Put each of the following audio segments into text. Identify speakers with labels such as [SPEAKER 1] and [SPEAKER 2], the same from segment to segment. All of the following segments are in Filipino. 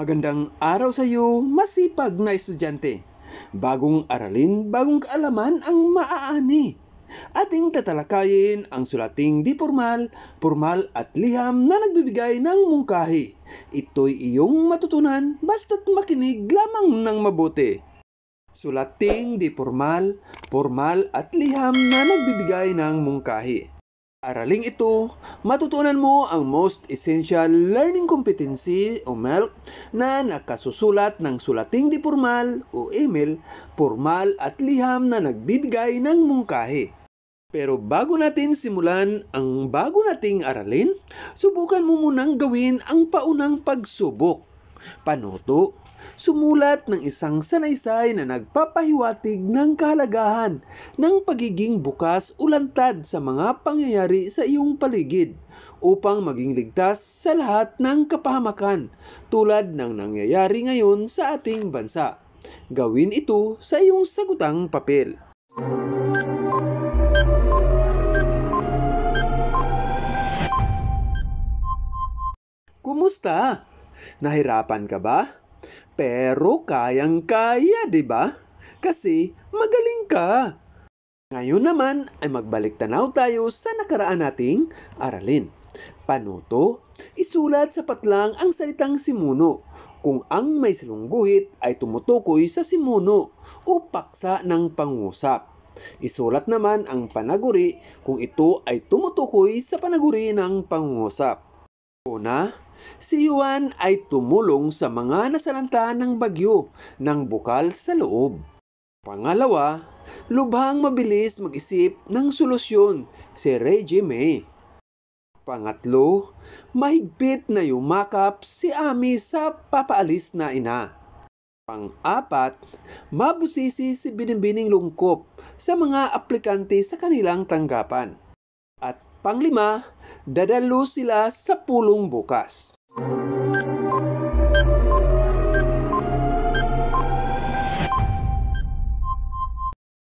[SPEAKER 1] Magandang araw sa iyo, masipag na estudyante. Bagong aralin, bagong kaalaman ang maaani. Ating tatalakayin ang sulating di formal, formal at liham na nagbibigay ng mungkahi. Ito'y iyong matutunan basta't makinig lamang ng mabuti. Sulating di formal, formal at liham na nagbibigay ng mungkahi. Araling ito, matutunan mo ang most essential learning competency o MELC na nakasusulat ng sulating di formal o email, e formal at liham na nagbibigay ng mungkahi. Pero bago natin simulan ang bago nating aralin, subukan mo munang gawin ang paunang pagsubok panuto, sumulat ng isang sanaysay na nagpapahiwatig ng kahalagahan ng pagiging bukas ulantad sa mga pangyayari sa iyong paligid upang maging ligtas sa lahat ng kapahamakan tulad ng nangyayari ngayon sa ating bansa. Gawin ito sa iyong sagutang papel. Kumusta? Nahirapan ka ba? Pero kayang-kaya, 'di ba? Kasi magaling ka. Ngayon naman ay magbalik tanaw tayo sa nakaraan nating aralin. Panuto, isulat sa patlang ang salitang simuno kung ang may silungguhit ay tumutukoy sa simuno o paksa ng pangusap. Isulat naman ang panaguri kung ito ay tumutukoy sa panaguri ng pangusap. Una, si Juan ay tumulong sa mga nasalanta ng bagyo ng bukal sa loob. Pangalawa, lubhang mabilis mag-isip ng solusyon si Reggie May. Pangatlo, mahigpit na yumakap si Ami sa papaalis na ina. Pang-apat, mabusisi si Binibining Lungkop sa mga aplikante sa kanilang tanggapan. Panglima, dadalo sila sa pulong bukas.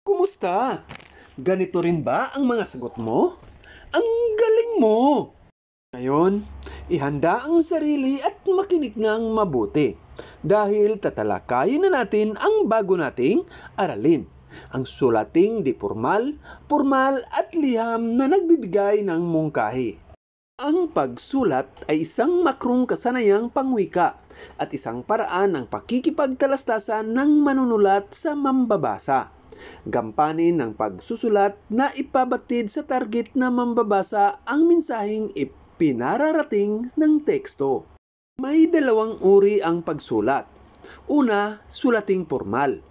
[SPEAKER 1] Kumusta? Ganito rin ba ang mga sagot mo? Ang galing mo! Ngayon, ihanda ang sarili at makinig ng mabuti dahil tatalakayin na natin ang bago nating aralin ang sulating di formal, formal at liham na nagbibigay ng mungkahi. Ang pagsulat ay isang makrong kasanayang pangwika at isang paraan ng pakikipagtalastasan ng manunulat sa mambabasa. Gampanin ng pagsusulat na ipabatid sa target na mambabasa ang mensaheng ipinararating ng teksto. May dalawang uri ang pagsulat. Una, sulating formal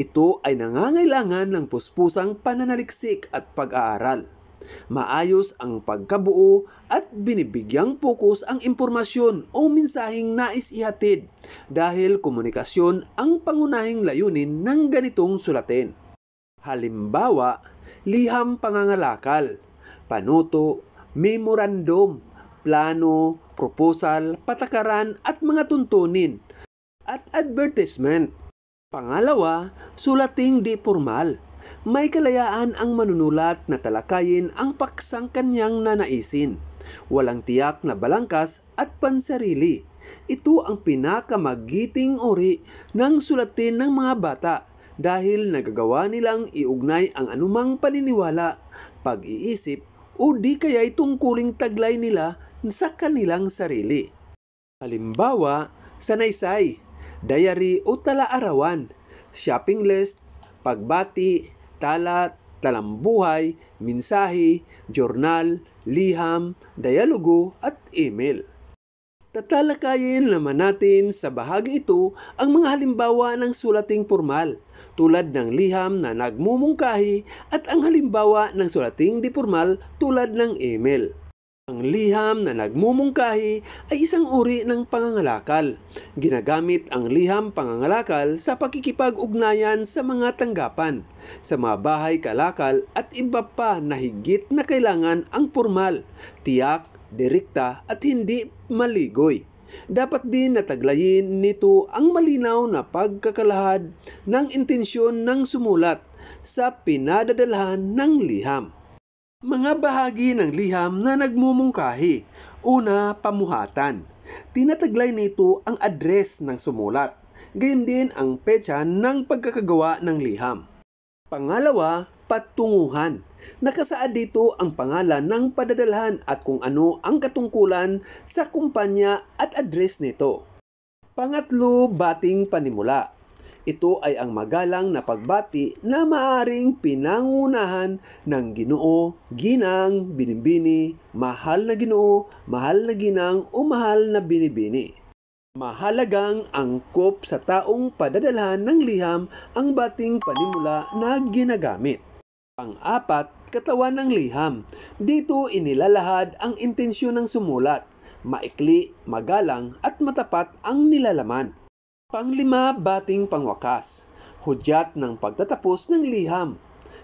[SPEAKER 1] ito ay nangangailangan ng puspusang pananaliksik at pag-aaral. Maayos ang pagkabuo at binibigyang pokus ang impormasyon o mensaheng nais ihatid dahil komunikasyon ang pangunahing layunin ng ganitong sulatin. Halimbawa, liham pangangalakal, panuto, memorandum, plano, proposal, patakaran at mga tuntunin at advertisement Pangalawa, sulating di formal. May kalayaan ang manunulat na talakayin ang paksang kanyang nanaisin. Walang tiyak na balangkas at pansarili. Ito ang pinakamagiting ori ng sulatin ng mga bata dahil nagagawa nilang iugnay ang anumang paniniwala, pag-iisip o di kaya'y tungkuling taglay nila sa kanilang sarili. Halimbawa, sanaysay, diary o talaarawan, shopping list, pagbati, tala, talambuhay, minsahi, journal, liham, dialogo at email. Tatalakayin naman natin sa bahagi ito ang mga halimbawa ng sulating formal tulad ng liham na nagmumungkahi at ang halimbawa ng sulating di dipormal tulad ng email. Ang liham na nagmumungkahi ay isang uri ng pangangalakal. Ginagamit ang liham pangangalakal sa pakikipag-ugnayan sa mga tanggapan, sa mga bahay kalakal at iba pa na higit na kailangan ang formal, tiyak, direkta at hindi maligoy. Dapat din nataglayin nito ang malinaw na pagkakalahad ng intensyon ng sumulat sa pinadadalhan ng liham. Mga bahagi ng liham na nagmumungkahi. Una, pamuhatan. Tinataglay nito ang address ng sumulat. Gayun din ang petsa ng pagkakagawa ng liham. Pangalawa, patunguhan. Nakasaad dito ang pangalan ng padadalhan at kung ano ang katungkulan sa kumpanya at address nito. Pangatlo, bating panimula. Ito ay ang magalang na pagbati na maaring pinangunahan ng ginoo, ginang, binibini, mahal na ginoo, mahal na ginang o mahal na binibini. Mahalagang angkop sa taong padadalhan ng liham ang bating panimula na ginagamit. Pang-apat, katawan ng liham. Dito inilalahad ang intensyon ng sumulat. Maikli, magalang at matapat ang nilalaman. Panglima bating pangwakas, hudyat ng pagtatapos ng liham,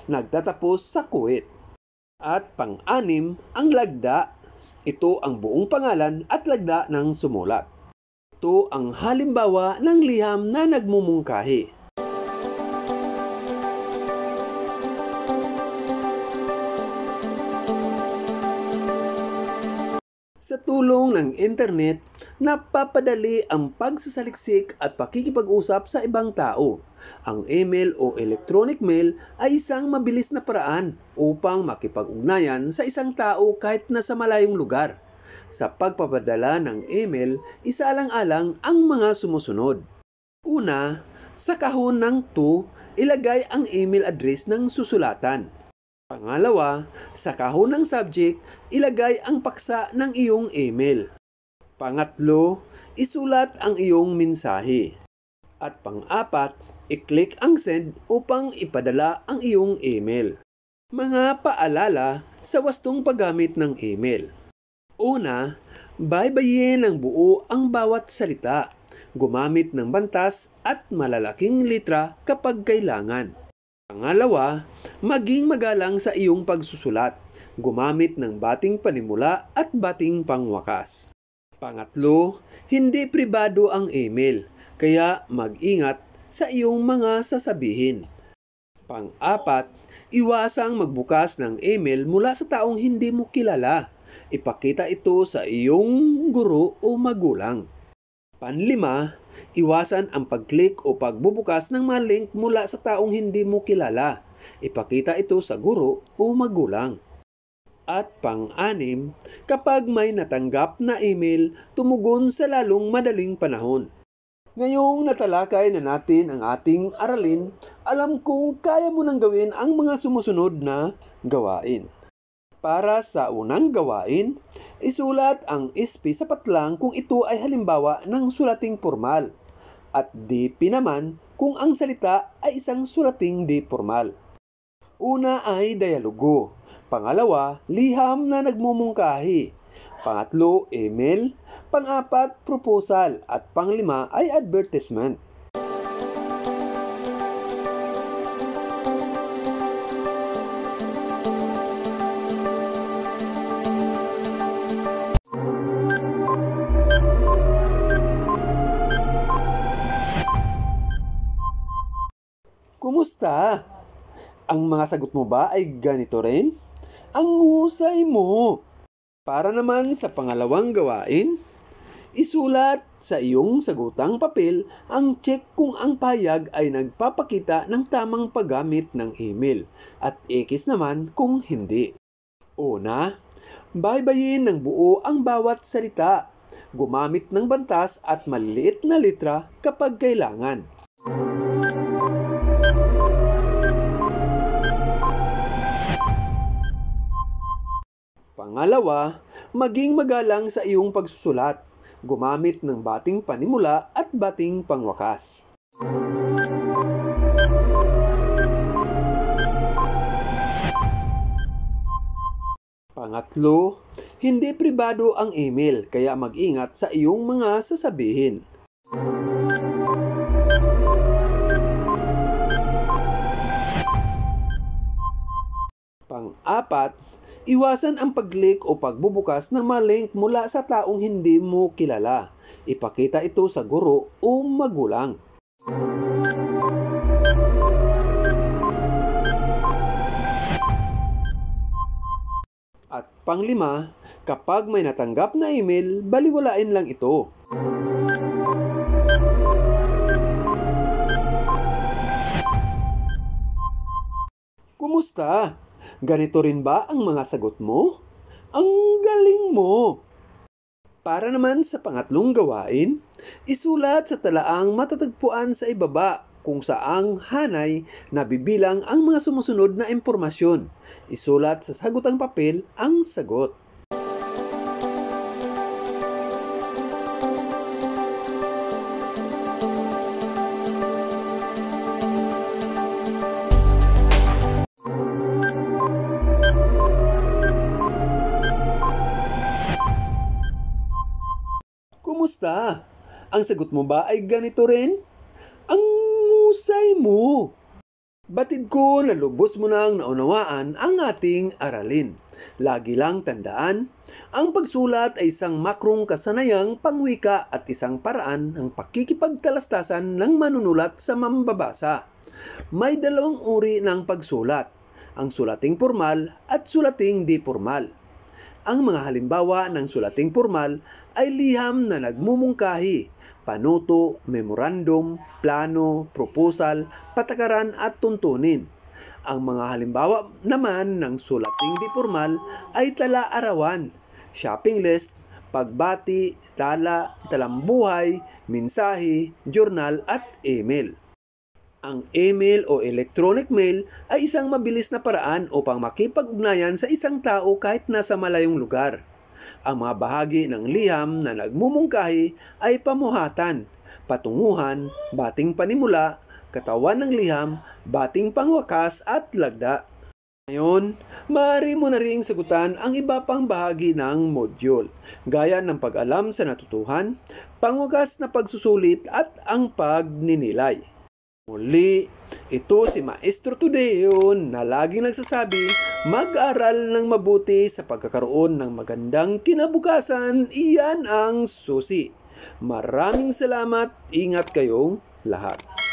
[SPEAKER 1] nagtatapos sa kuwit. At pang-anim, ang lagda. Ito ang buong pangalan at lagda ng sumulat. Ito ang halimbawa ng liham na nagmumungkahi. Sa tulong ng internet, na papadali ang pagsasaliksik at pakikipag-usap sa ibang tao. Ang email o electronic mail ay isang mabilis na paraan upang makipag-ugnayan sa isang tao kahit nasa malayong lugar. Sa pagpapadala ng email, isaalang-alang ang mga sumusunod. Una, sa kahon ng to, ilagay ang email address ng susulatan. Pangalawa, sa kahon ng subject, ilagay ang paksa ng iyong email. Pangatlo, isulat ang iyong mensahe. At pang-apat, i-click ang send upang ipadala ang iyong email. Mga paalala sa wastong paggamit ng email. Una, baybayin ang buo ang bawat salita. Gumamit ng bantas at malalaking litra kapag kailangan. Pangalawa, maging magalang sa iyong pagsusulat. Gumamit ng bating panimula at bating pangwakas. Pangatlo, hindi pribado ang email, kaya mag-ingat sa iyong mga sasabihin. Pang-apat, iwasang magbukas ng email mula sa taong hindi mo kilala. Ipakita ito sa iyong guro o magulang. Panlima, Iwasan ang pag-click o pagbubukas ng mga link mula sa taong hindi mo kilala. Ipakita ito sa guro o magulang. At pang-anim, kapag may natanggap na email, tumugon sa lalong madaling panahon. Ngayong natalakay na natin ang ating aralin, alam kong kaya mo nang gawin ang mga sumusunod na gawain. Para sa unang gawain, isulat ang ispi sa patlang kung ito ay halimbawa ng sulating formal at di pinaman kung ang salita ay isang sulating di formal. Una ay dialogo, pangalawa liham na nagmumungkahi, pangatlo email, pangapat proposal at panglima ay advertisement. Kumusta? Ang mga sagot mo ba ay ganito rin? Ang husay mo! Para naman sa pangalawang gawain, isulat sa iyong sagutang papel ang check kung ang payag ay nagpapakita ng tamang paggamit ng email at ikis naman kung hindi. Una, baybayin ng buo ang bawat salita. Gumamit ng bantas at maliliit na litra kapag kailangan. Pangalawa, maging magalang sa iyong pagsusulat. Gumamit ng bating panimula at bating pangwakas. Pangatlo, hindi pribado ang email kaya mag-ingat sa iyong mga sasabihin. Pang-apat, iwasan ang pag-click o pagbubukas ng malink mula sa taong hindi mo kilala. Ipakita ito sa guro o magulang. At panglima, kapag may natanggap na email, baliwalain lang ito. Kumusta? Ganito rin ba ang mga sagot mo? Ang galing mo! Para naman sa pangatlong gawain, isulat sa talaang matatagpuan sa ibaba kung saang hanay nabibilang ang mga sumusunod na impormasyon. Isulat sa sagutang papel ang sagot. Kumusta? Ang sagot mo ba ay ganito rin? Ang ngusay mo! Batid ko na lubos mo nang naunawaan ang ating aralin. Lagi lang tandaan, ang pagsulat ay isang makrong kasanayang pangwika at isang paraan ng pakikipagtalastasan ng manunulat sa mambabasa. May dalawang uri ng pagsulat, ang sulating formal at sulating di formal. Ang mga halimbawa ng sulating formal ay liham na nagmumungkahi, panuto, memorandum, plano, proposal, patakaran at tuntunin. Ang mga halimbawa naman ng sulating di formal ay talaarawan, shopping list, pagbati, tala, talambuhay, mensahe, journal at email. Ang email o electronic mail ay isang mabilis na paraan upang makipag-ugnayan sa isang tao kahit nasa malayong lugar. Ang mga bahagi ng liham na nagmumungkahi ay pamuhatan, patunguhan, bating panimula, katawan ng liham, bating pangwakas at lagda. Ngayon, maaari mo na rin sagutan ang iba pang bahagi ng module, gaya ng pag-alam sa natutuhan, pangwagas na pagsusulit at ang pagninilay. Muli, ito si Maestro Tudeon na laging nagsasabi, mag-aral ng mabuti sa pagkakaroon ng magandang kinabukasan, iyan ang susi. Maraming salamat, ingat kayong lahat.